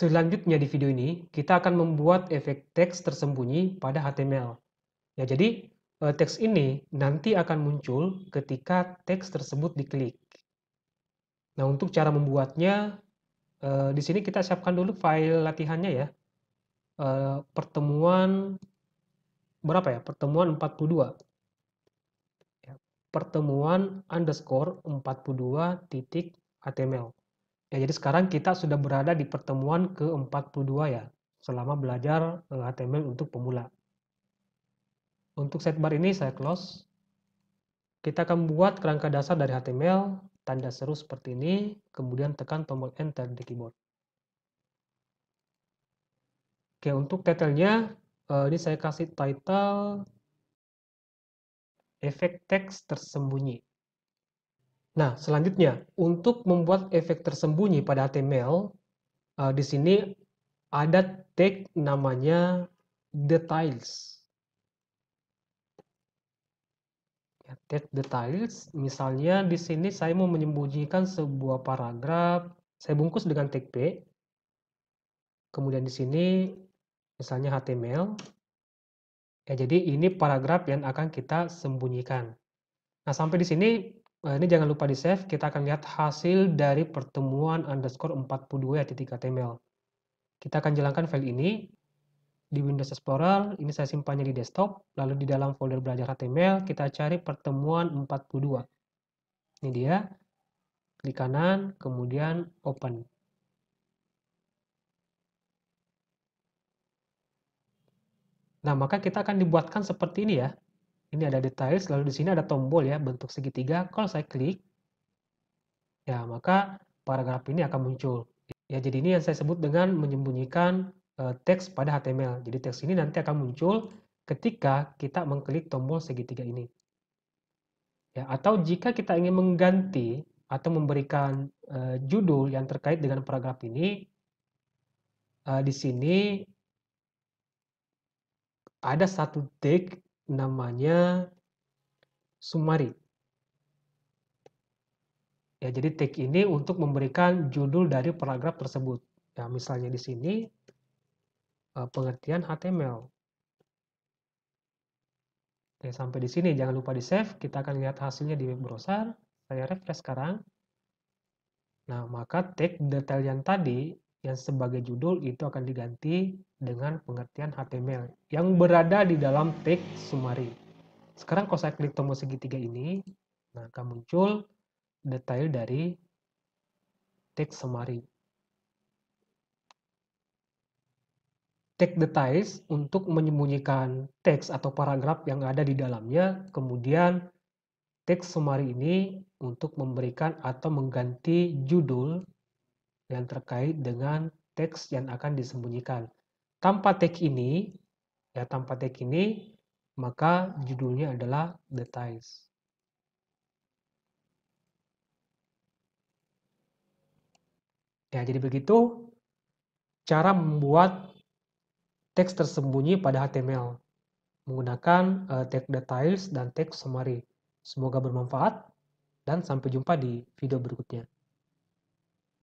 Selanjutnya di video ini, kita akan membuat efek teks tersembunyi pada HTML. Ya, jadi eh, teks ini nanti akan muncul ketika teks tersebut diklik. Nah, untuk cara membuatnya, eh, di sini kita siapkan dulu file latihannya ya. Eh, pertemuan berapa ya? Pertemuan 42. Ya, pertemuan underscore 42 titik HTML. Ya, jadi sekarang kita sudah berada di pertemuan ke-42 ya, selama belajar HTML eh, untuk pemula. Untuk sidebar ini saya close. Kita akan buat kerangka dasar dari HTML, tanda seru seperti ini, kemudian tekan tombol Enter di keyboard. Oke, untuk title-nya, eh, ini saya kasih title efek teks tersembunyi. Nah, selanjutnya, untuk membuat efek tersembunyi pada HTML, uh, eh, di sini ada tag namanya details. Ya, tag details, misalnya di sini saya mau menyembunyikan sebuah paragraf, saya bungkus dengan tag P. Kemudian di sini misalnya HTML. Ya, jadi ini paragraf yang akan kita sembunyikan. Nah, sampai di sini Nah, ini jangan lupa di-save. Kita akan lihat hasil dari pertemuan underscore 42 ya, HTML. Kita akan jalankan file ini di Windows Explorer. Ini saya simpannya di desktop. Lalu di dalam folder belajar HTML, kita cari pertemuan 42. Ini dia. Klik kanan, kemudian open. Nah, maka kita akan dibuatkan seperti ini ya. Ini ada details, lalu di sini ada tombol ya, bentuk segitiga. Kalau saya klik, ya maka paragraf ini akan muncul. Ya, jadi ini yang saya sebut dengan menyembunyikan e, teks pada HTML. Jadi teks ini nanti akan muncul ketika kita mengklik tombol segitiga ini. Ya, atau jika kita ingin mengganti atau memberikan e, judul yang terkait dengan paragraf ini, e, di sini ada satu tag namanya sumari. Ya, jadi tag ini untuk memberikan judul dari paragraf tersebut. Ya, misalnya di sini eh, pengertian HTML. Oke, sampai di sini jangan lupa di save. Kita akan lihat hasilnya di web browser. Saya refresh sekarang. Nah, maka tag detail yang tadi yang sebagai judul itu akan diganti dengan pengertian HTML yang berada di dalam tag summary. Sekarang kalau saya klik tombol segitiga ini, nah akan muncul detail dari tag summary. Tag details untuk menyembunyikan teks atau paragraf yang ada di dalamnya, kemudian tag summary ini untuk memberikan atau mengganti judul yang terkait dengan teks yang akan disembunyikan. Tanpa tag ini, ya tanpa tag ini, maka judulnya adalah details. Ya, jadi begitu cara membuat teks tersembunyi pada HTML menggunakan uh, tag details dan tag summary. Semoga bermanfaat dan sampai jumpa di video berikutnya.